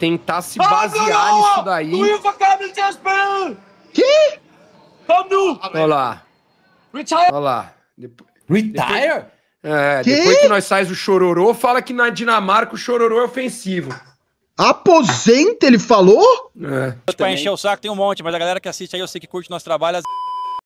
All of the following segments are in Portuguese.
tentar se basear nisso daí. Que? Olha lá. Olha lá. Depo... Retire? Depois... É, que? depois que nós saímos o chororô, fala que na Dinamarca o chororô é ofensivo. Aposenta, ele falou? É. Pra encher o saco tem um monte, mas a galera que assiste aí, eu sei que curte nosso trabalho. As...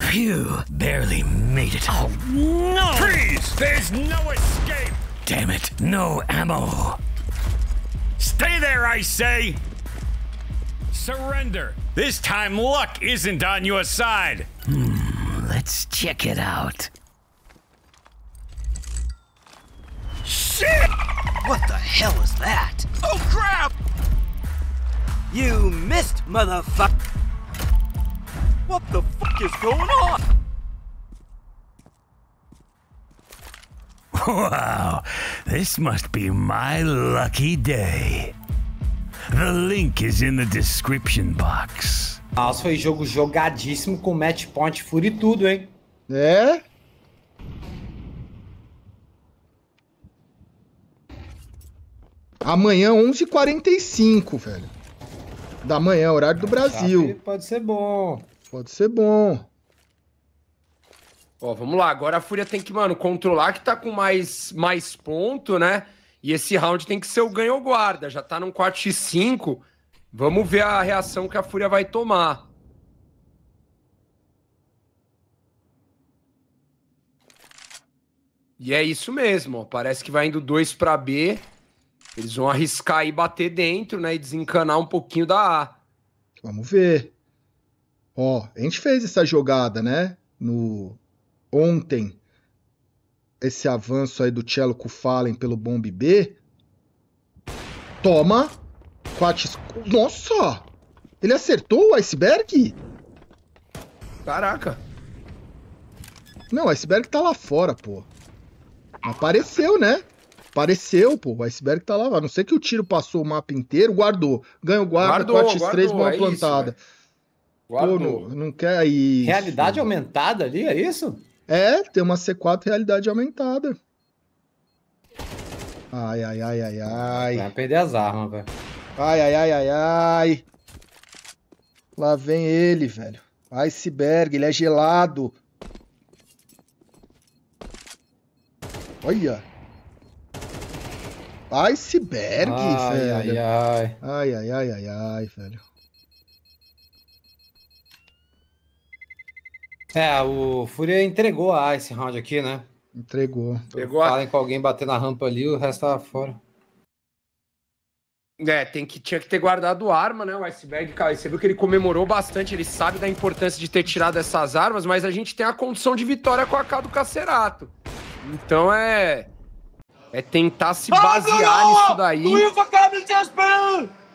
Phew, barely made it. Oh, no! Freeze! There's no escape! Damn it, no ammo! Stay there, I say! Surrender. This time, luck isn't on your side. Hmm, let's check it out. Shit! What the hell is that? Oh, crap! You missed, motherfucker! What the fuck is going on? Wow, this must be my lucky day. The link is in the description box. Nossa, foi jogo jogadíssimo com match point, fura e tudo, hein? É? Amanhã, 11h45, velho. Da manhã, horário do Brasil. Pode ser bom. Pode ser bom. Ó, vamos lá. Agora a Fúria tem que, mano, controlar que tá com mais, mais ponto, né? E esse round tem que ser o ganho ou guarda. Já tá num 4x5. Vamos ver a reação que a Fúria vai tomar. E é isso mesmo, ó. parece que vai indo 2 para B. Eles vão arriscar e bater dentro, né, e desencanar um pouquinho da A. Vamos ver. Ó, a gente fez essa jogada, né, no ontem esse avanço aí do Cello com o Fallen pelo Bomb B. Toma! Quatro... Nossa! Ele acertou o iceberg? Caraca! Não, o iceberg tá lá fora, pô. Apareceu, né? Apareceu, pô. O iceberg tá lá. A não ser que o tiro passou o mapa inteiro, guardou. Ganhou guarda, 4x3, bola é plantada. Isso, pô, não, não, quer aí. Realidade aumentada ali, é isso? É, tem uma C4 realidade aumentada. Ai, ai, ai, ai, ai. Vai perder as armas, velho. Ai, ai, ai, ai, ai. Lá vem ele, velho. Iceberg, ele é gelado. Olha. Iceberg, ai, velho. Ai, ai, ai. Ai, ai, ai, ai, ai, velho. É, o Fúria entregou a esse round aqui, né? Entregou. Entregou a... Falem tá com alguém bater na rampa ali, o resto tava tá fora. É, tem que, tinha que ter guardado arma, né? O iceberg, cara, você viu que ele comemorou bastante, ele sabe da importância de ter tirado essas armas, mas a gente tem a condição de vitória com a K do Cacerato. Então é. É tentar se basear nisso daí. O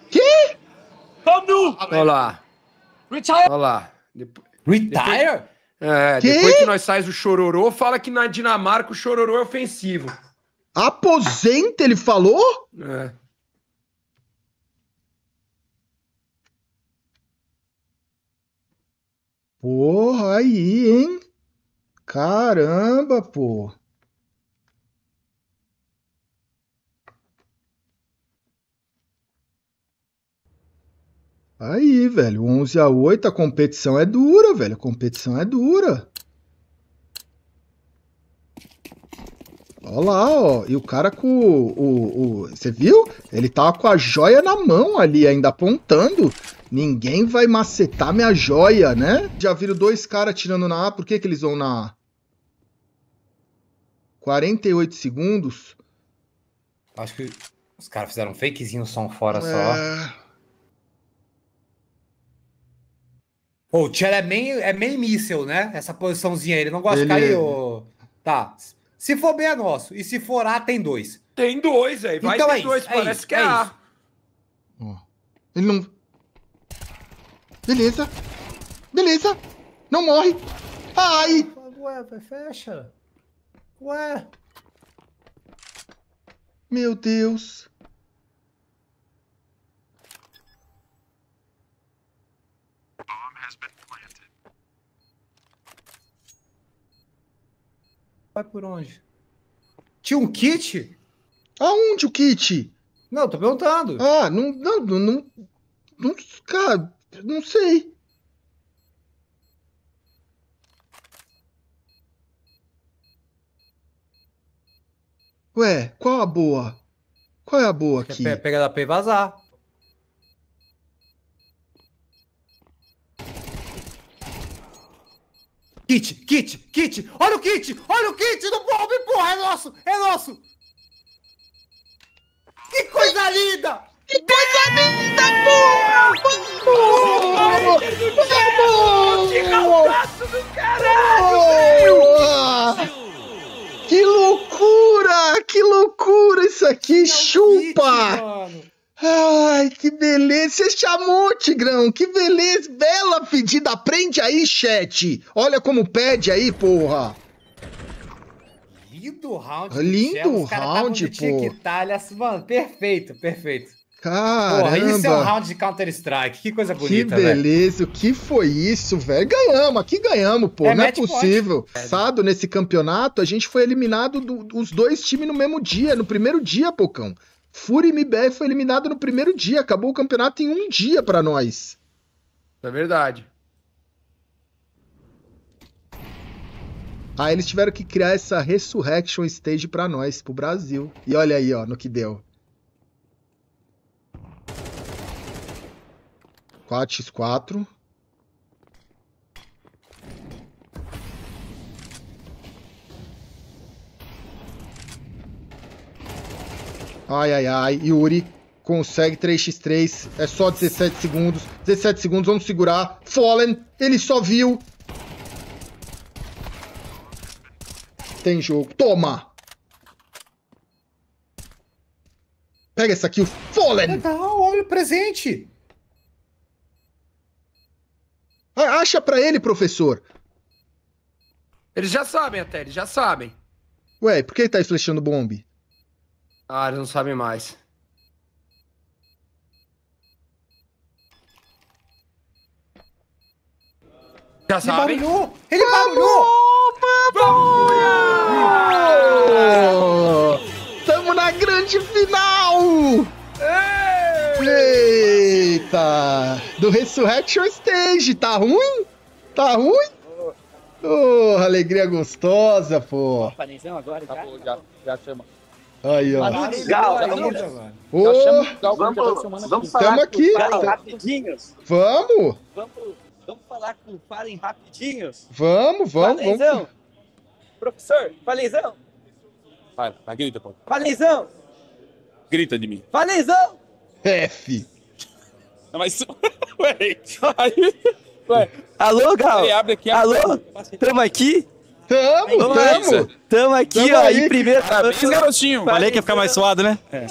Que? Olha lá. Retire? Olha lá. Retire? É, que? depois que nós saímos o chororô, fala que na Dinamarca o chororô é ofensivo. Aposenta, ele falou? É. Porra, aí, hein? Caramba, pô. Aí, velho, 11 a 8, a competição é dura, velho, a competição é dura. Olha lá, ó, e o cara com o, Você viu? Ele tava tá com a joia na mão ali, ainda apontando. Ninguém vai macetar minha joia, né? Já viram dois caras tirando na A, por que que eles vão na A? 48 segundos? Acho que os caras fizeram um fakezinho som fora é... só. Pô, o Tchel é meio, é meio míssel, né? Essa posiçãozinha. Ele não gosta ele... de cair. Ô... Tá. Se for B é nosso. E se for A, tem dois. Tem dois, aí. Vai então ter é dois. Isso, é parece é isso, que é, é A. Isso. Ele não. Beleza. Beleza. Não morre. Ai! Ué, fecha. Ué. Meu Deus. Vai por onde? Tinha um kit? Aonde o kit? Não, tô perguntando. Ah, não. Não. não, não, não cara, não sei. Ué, qual a boa? Qual é a boa aqui? Pega da P e vazar. Kit, kit, kit! Olha o kit! Olha o kit do Bob, porra! É nosso! É nosso! Que coisa linda! Que coisa linda, porra! Vamos! Que caldaço do caralho, Que loucura! Que loucura isso aqui! Chupa! Ai, que beleza! Você chamou, Tigrão! Que beleza! Bela pedida! Aprende aí, chat! Olha como pede aí, porra! Lindo round! Lindo é, tá round, pô! Talhas, mano, perfeito, perfeito. É Caramba! Porra, isso é um round de Counter-Strike, que coisa bonita, Que beleza, O que foi isso, velho? Ganhamos, aqui ganhamos, pô, é não é possível. Point. É. nesse campeonato, a gente foi eliminado do, os dois times no mesmo dia, no primeiro dia, Pocão e MBR foi eliminado no primeiro dia. Acabou o campeonato em um dia para nós. É verdade. ah, eles tiveram que criar essa Resurrection Stage para nós, pro Brasil. E olha aí, ó, no que deu. 4x4. Ai, ai, ai. Yuri consegue 3x3. É só 17 segundos. 17 segundos, vamos segurar. Fallen, ele só viu. Tem jogo. Toma! Pega essa aqui, o Fallen! Legal, tá, olha o presente! Ah, acha pra ele, professor! Eles já sabem até, eles já sabem. Ué, por que ele tá flechando bombe? Ah, eles não sabem mais. Já Ele sabe? barulhou! Ele barulhou! Barulho! Tamo na grande final! Eita! Do Resurrection Stage, tá ruim? Tá ruim? Porra, oh, alegria gostosa, pô! agora, já? Tá bom, já, já chama. Aí, ó. Mas, legal, aí, vamos... Ainda, Gal, vamos, vamos, falar Estamos aqui. rapidinhos. Vamos. vamos. Vamos falar com Falem rapidinhos. Vamos, vamos. Falenzão. Vamos. Professor, Falenzão. Fala, vai, grita, pô. Falenzão. Grita de mim. Falenzão. F. Não, mas... Ué, aí... Ué. Alô, Gal. Alô, tamo aqui. Tamo, tamo. Tamo, tamo aqui, tamo ó. Aí, em primeiro. Parabéns, garotinho. Falei que ia ficar mais suado, né? É.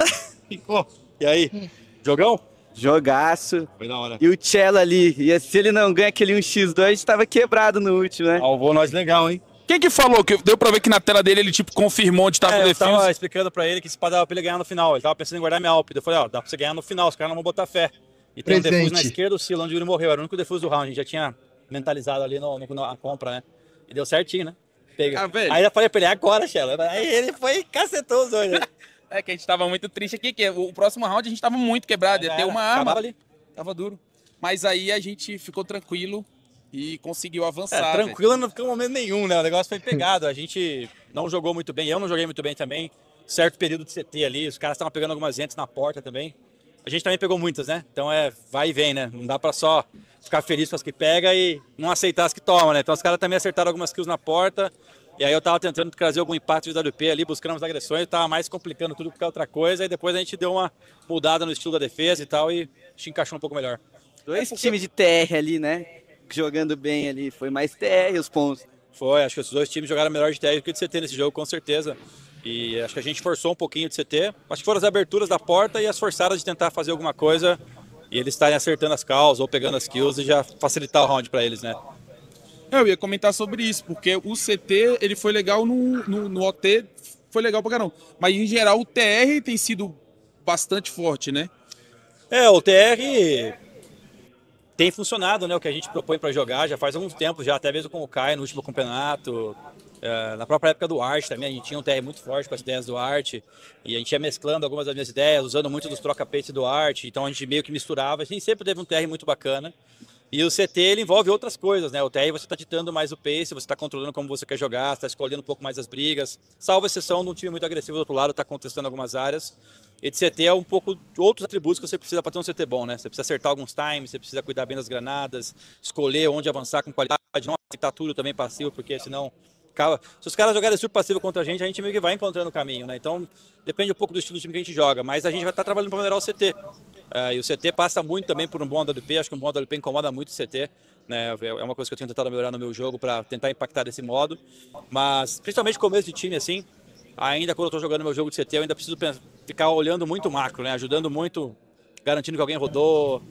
Ficou. E aí? Jogão? Jogaço. Foi da hora. E o Cello ali. E se ele não ganha aquele 1x2, a gente tava quebrado no último, né? Alvou nós legal, hein? Quem que falou? Que deu pra ver que na tela dele ele, tipo, confirmou onde tava é, o defensa. Eu tava explicando pra ele que se pá dava pra ele ganhar no final. Ele tava pensando em guardar minha Alp. Eu falei, ó, dá pra você ganhar no final, os caras não vão botar fé. E tem Presente. um defuso na esquerda do Silo, onde ele morreu. Era o único defuso do round. A gente já tinha mentalizado ali no, no, na compra, né? E deu certinho, né? Pega. Ah, Aí eu falei pra ele, é agora, Shell. Aí ele foi cacetou os dois. É que a gente tava muito triste aqui, que o próximo round a gente tava muito quebrado, ia ter uma arma. Ali. Tava duro. Mas aí a gente ficou tranquilo e conseguiu avançar. É, tranquilo véio. não ficou momento nenhum, né? O negócio foi pegado. A gente não jogou muito bem, eu não joguei muito bem também. Certo período de CT ali, os caras estavam pegando algumas entes na porta também a gente também pegou muitas, né? Então é vai e vem, né? Não dá para só ficar feliz com as que pega e não aceitar as que toma, né? Então os caras também acertaram algumas kills na porta. E aí eu tava tentando trazer algum impacto de WP ali, buscando as agressões, tava mais complicando tudo que é outra coisa, e depois a gente deu uma mudada no estilo da defesa e tal, e se encaixou um pouco melhor. Dois times de TR ali, né? Jogando bem ali, foi mais TR os pontos. Foi, acho que os dois times jogaram melhor de TR do que de CT nesse jogo, com certeza. E acho que a gente forçou um pouquinho de CT. Acho que foram as aberturas da porta e as forçadas de tentar fazer alguma coisa e eles estarem acertando as causas ou pegando as kills e já facilitar o round para eles, né? É, eu ia comentar sobre isso, porque o CT ele foi legal no, no, no OT, foi legal pra caramba. Mas em geral o TR tem sido bastante forte, né? É, o TR tem funcionado, né? O que a gente propõe para jogar já faz algum tempo, já até mesmo com o Caio no último campeonato. Eh, na própria época do arte também, a gente tinha um TR muito forte com as ideias do arte, e a gente ia mesclando algumas das minhas ideias, usando muito dos troca-peitos do arte, então a gente meio que misturava, a gente sempre teve um TR muito bacana. E o CT ele envolve outras coisas, né? O TR você está ditando mais o pace, você está controlando como você quer jogar, está escolhendo um pouco mais as brigas, salvo exceção de um time muito agressivo do outro lado, está contestando algumas áreas. E de CT é um pouco outros atributos que você precisa para ter um CT bom, né? Você precisa acertar alguns times, você precisa cuidar bem das granadas, escolher onde avançar com qualidade, não aceitar tudo também passivo, porque senão se os caras jogarem super passivo contra a gente, a gente meio que vai encontrando o caminho, né? Então, depende um pouco do estilo do time que a gente joga, mas a gente vai estar tá trabalhando para melhorar o CT. Uh, é, e o CT passa muito também por um bom AWP, acho que um bom AWP incomoda muito o CT, né? É uma coisa que eu tenho tentado melhorar no meu jogo para tentar impactar desse modo, mas principalmente começo de time assim, ainda quando eu estou jogando meu jogo de CT, eu ainda preciso ficar olhando muito macro, né? Ajudando muito, garantindo que alguém rodou,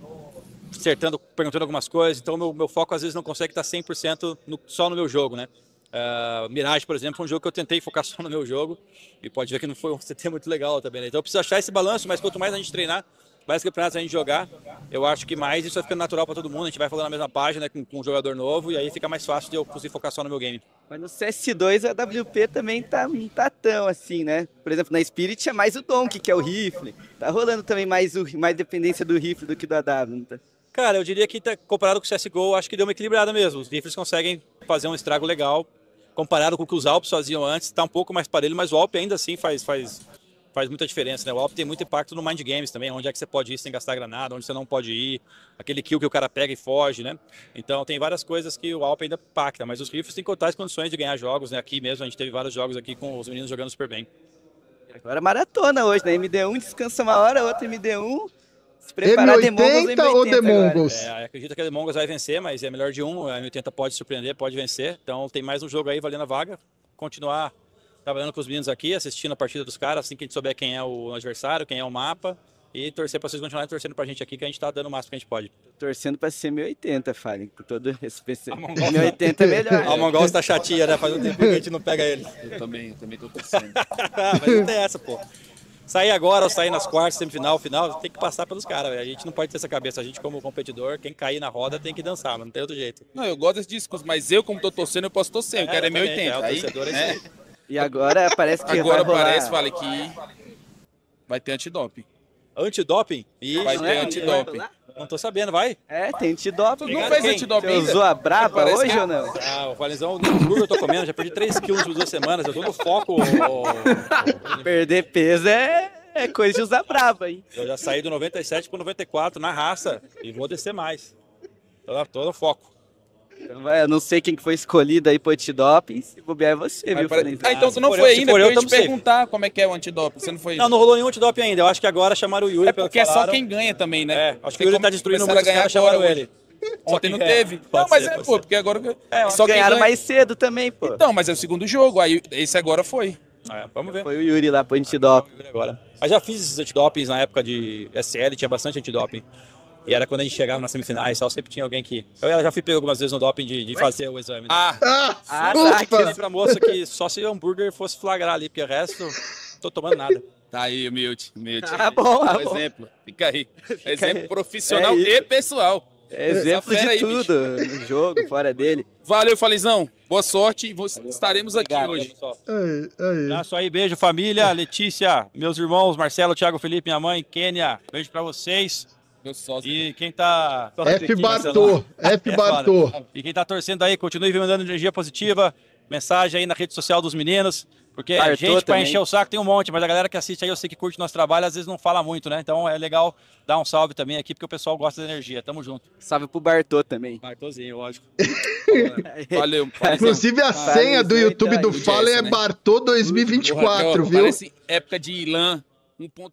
acertando, perguntando algumas coisas. Então, meu, meu foco às vezes não consegue estar 100% no, só no meu jogo, né? Uh, Mirage, por exemplo, foi um jogo que eu tentei focar só no meu jogo e pode ver que não foi um CT muito legal também. Né? Então, eu preciso achar esse balanço, mas quanto mais a gente treinar, Vários campeonatos a gente jogar, eu acho que mais isso vai ficando natural para todo mundo. A gente vai falando na mesma página com, com um jogador novo e aí fica mais fácil de eu conseguir focar só no meu game. Mas no CS2 a WP também tá, não tá tão assim, né? Por exemplo, na Spirit é mais o Donk, que é o rifle. Tá rolando também mais, o, mais dependência do rifle do que do AW, não tá? Cara, eu diria que tá, comparado com o CSGO, acho que deu uma equilibrada mesmo. Os rifles conseguem fazer um estrago legal. Comparado com o que os Alpes faziam antes, tá um pouco mais parelho, mas o Alp ainda assim faz, faz faz muita diferença, né? O Alp tem muito impacto no mind games também, onde é que você pode ir sem gastar granada, onde você não pode ir, aquele kill que o cara pega e foge, né? Então tem várias coisas que o Alp ainda impacta, mas os rifles têm totais condições de ganhar jogos, né? Aqui mesmo a gente teve vários jogos aqui com os meninos jogando super bem. Agora maratona hoje, né? MD1 descansa uma hora, outra MD1 se preparar M80 ou Demongos? É, acredito que a Demongos vai vencer, mas é melhor de um. A M80 pode surpreender, pode vencer. Então tem mais um jogo aí valendo a vaga. Continuar trabalhando com os meninos aqui, assistindo a partida dos caras, assim que a gente souber quem é o adversário, quem é o mapa. E torcer para vocês continuarem torcendo para a gente aqui, que a gente está dando o máximo que a gente pode. Torcendo para ser 1080, Fale, com todo respeito. 1080 é tá- melhor. A Mongol está chatinha, né? Faz um tempo que a gente não pega ele. Eu também, eu também estou torcendo. Mas não tem essa, pô. Sair agora ou sair nas quartas, semifinal, final, tem que passar pelos caras, velho. A gente não pode ter essa cabeça. A gente, como competidor, quem cair na roda tem que dançar, Não tem outro jeito. Não, eu gosto desses discos, mas eu, como estou torcendo, eu posso torcer. O cara é, é 1080. É, o torcedor é isso. Né? E agora parece que Agora vai parece, rolar. vale que vai ter antidoping. Antidoping? Isso, vai ter é? antidoping. Não tô sabendo, vai? É, tem antidoping. não fez antidoping ainda? usou a braba hoje que... É. ou não? Ah, o Valizão, no hambúrguer eu tô comendo, já perdi 3 quilos nas duas semanas, eu tô no foco. Ó... Perder peso é... é coisa de usar braba, hein? Eu já saí do 97 pro 94 na raça e vou descer mais. Tô, tô no foco. Então, eu não sei quem foi escolhido aí pro antidoping, se bobear é você, Mas viu? Ah, então ah, você não foi eu, ainda, eu, eu, eu te perguntar como é que é o antidoping, você não foi Não, não rolou nenhum antidoping ainda, eu acho que agora chamaram o Yuri. É porque é só quem ganha também, né? É, acho que o Yuri tá destruindo muito, ganhar os chamaram ele. Ontem não é, teve. Não, mas ser, é, pô, ser. porque agora. É, só ganharam ganha... mais cedo também, pô. Então, mas é o segundo jogo, aí esse agora foi. É, vamos ver. Foi o Yuri lá pro antidoping. agora. Mas já fiz antidopings na época de SL, tinha bastante antidoping. E era quando a gente chegava nas semifinais, só sempre tinha alguém que. Eu já fui pego algumas vezes no doping de, de fazer o exame. Né? Ah, ah, ah tá, que pra moça que só se o hambúrguer fosse flagrar ali, porque o resto, não tô tomando nada. Tá aí, humilde, humilde. Ah, bom, ah, bom. exemplo. Fica aí. Fica exemplo aí. profissional é e pessoal. exemplo de aí, tudo bicho. no jogo, fora dele. Valeu, Falizão. Boa sorte. Estaremos aqui Obrigado, hoje. É, é Abraço aí, beijo, família. Letícia, meus irmãos, Marcelo, Thiago, Felipe, minha mãe, Kênia. Beijo para vocês. E quem tá. F né, Bartô, F é Bartô. E quem tá torcendo aí, continue mandando energia positiva, mensagem aí na rede social dos meninos. Porque a gente, para encher o saco, tem um monte, mas a galera que assiste aí, eu sei que curte nosso trabalho, às vezes não fala muito, né? Então é legal dar um salve também aqui, porque o pessoal gosta da energia. Tamo junto. Salve pro Bartô também. Bartôzinho, lógico. Valeu. Inclusive a senha do YouTube tá do Fallen é né? Bartô 2024, viu? Parece época de Ilan 1.5.